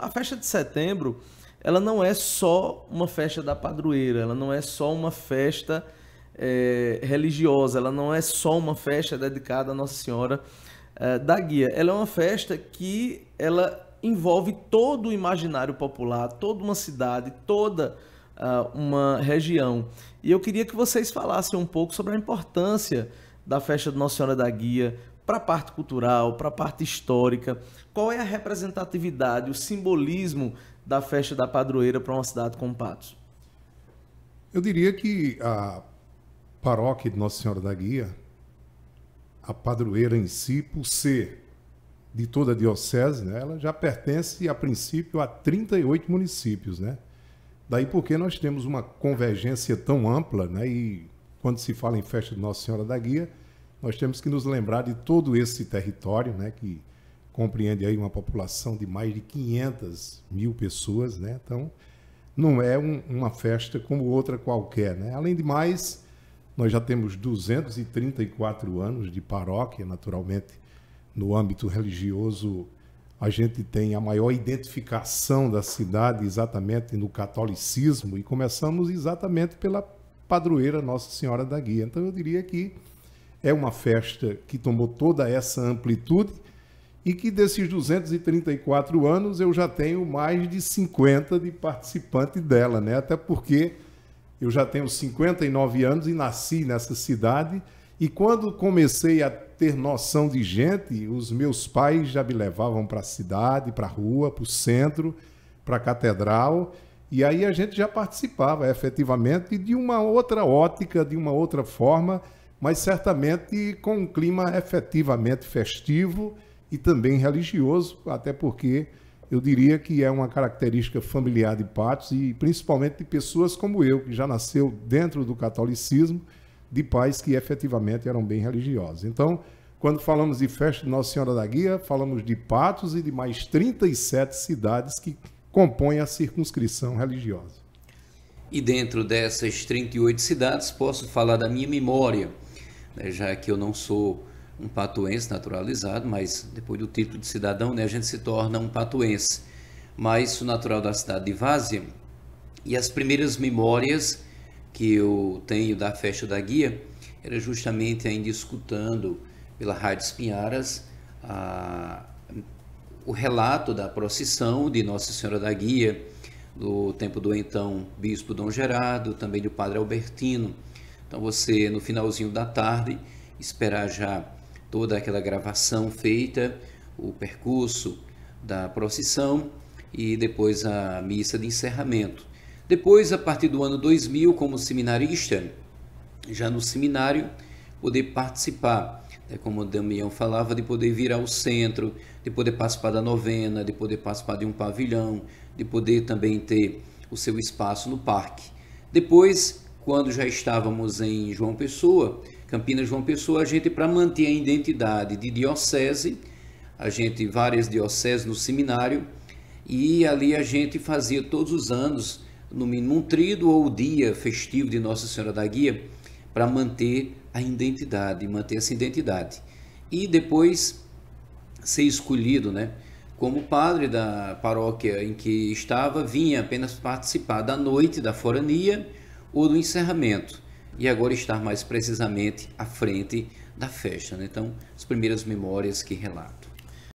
a festa de setembro, ela não é só uma festa da padroeira, ela não é só uma festa é, religiosa, ela não é só uma festa dedicada a Nossa Senhora é, da Guia. Ela é uma festa que ela envolve todo o imaginário popular, toda uma cidade, toda uh, uma região. E eu queria que vocês falassem um pouco sobre a importância da festa de Nossa Senhora da Guia para a parte cultural, para a parte histórica, qual é a representatividade, o simbolismo da festa da padroeira para uma cidade como Patos? Eu diria que a paróquia de Nossa Senhora da Guia, a padroeira em si, por ser de toda a diocese, né, ela já pertence a princípio a 38 municípios, né? Daí porque nós temos uma convergência tão ampla, né? E quando se fala em festa de Nossa Senhora da Guia, nós temos que nos lembrar de todo esse território, né, que compreende aí uma população de mais de 500 mil pessoas, né? Então, não é um, uma festa como outra qualquer, né? Além de mais, nós já temos 234 anos de paróquia, naturalmente, no âmbito religioso, a gente tem a maior identificação da cidade exatamente no catolicismo e começamos exatamente pela padroeira Nossa Senhora da Guia. Então, eu diria que é uma festa que tomou toda essa amplitude e que desses 234 anos eu já tenho mais de 50 de participante dela, né? Até porque eu já tenho 59 anos e nasci nessa cidade e quando comecei a ter noção de gente, os meus pais já me levavam para a cidade, para a rua, para o centro, para a catedral, e aí a gente já participava efetivamente de uma outra ótica, de uma outra forma mas certamente com um clima efetivamente festivo e também religioso, até porque eu diria que é uma característica familiar de Patos e principalmente de pessoas como eu, que já nasceu dentro do catolicismo, de pais que efetivamente eram bem religiosos. Então, quando falamos de festa de Nossa Senhora da Guia, falamos de Patos e de mais 37 cidades que compõem a circunscrição religiosa. E dentro dessas 38 cidades, posso falar da minha memória né, já que eu não sou um patuense naturalizado, mas depois do título de cidadão, né, a gente se torna um patuense. Mas o natural da cidade de Várzea e as primeiras memórias que eu tenho da festa da guia era justamente ainda escutando pela Rádio Espinharas a, o relato da procissão de Nossa Senhora da Guia, do tempo do então Bispo Dom Gerardo, também do Padre Albertino. Então você no finalzinho da tarde esperar já toda aquela gravação feita, o percurso da procissão e depois a missa de encerramento. Depois, a partir do ano 2000, como seminarista, já no seminário, poder participar, né, como o Damião falava, de poder vir ao centro, de poder participar da novena, de poder participar de um pavilhão, de poder também ter o seu espaço no parque. Depois, quando já estávamos em João Pessoa, Campinas João Pessoa, a gente, para manter a identidade de diocese, a gente, várias dioceses no seminário, e ali a gente fazia todos os anos, no mínimo trido ou dia festivo de Nossa Senhora da Guia, para manter a identidade, manter essa identidade. E depois ser escolhido, né? Como padre da paróquia em que estava, vinha apenas participar da noite da forania, ou do encerramento, e agora estar mais precisamente à frente da festa. Né? Então, as primeiras memórias que relato.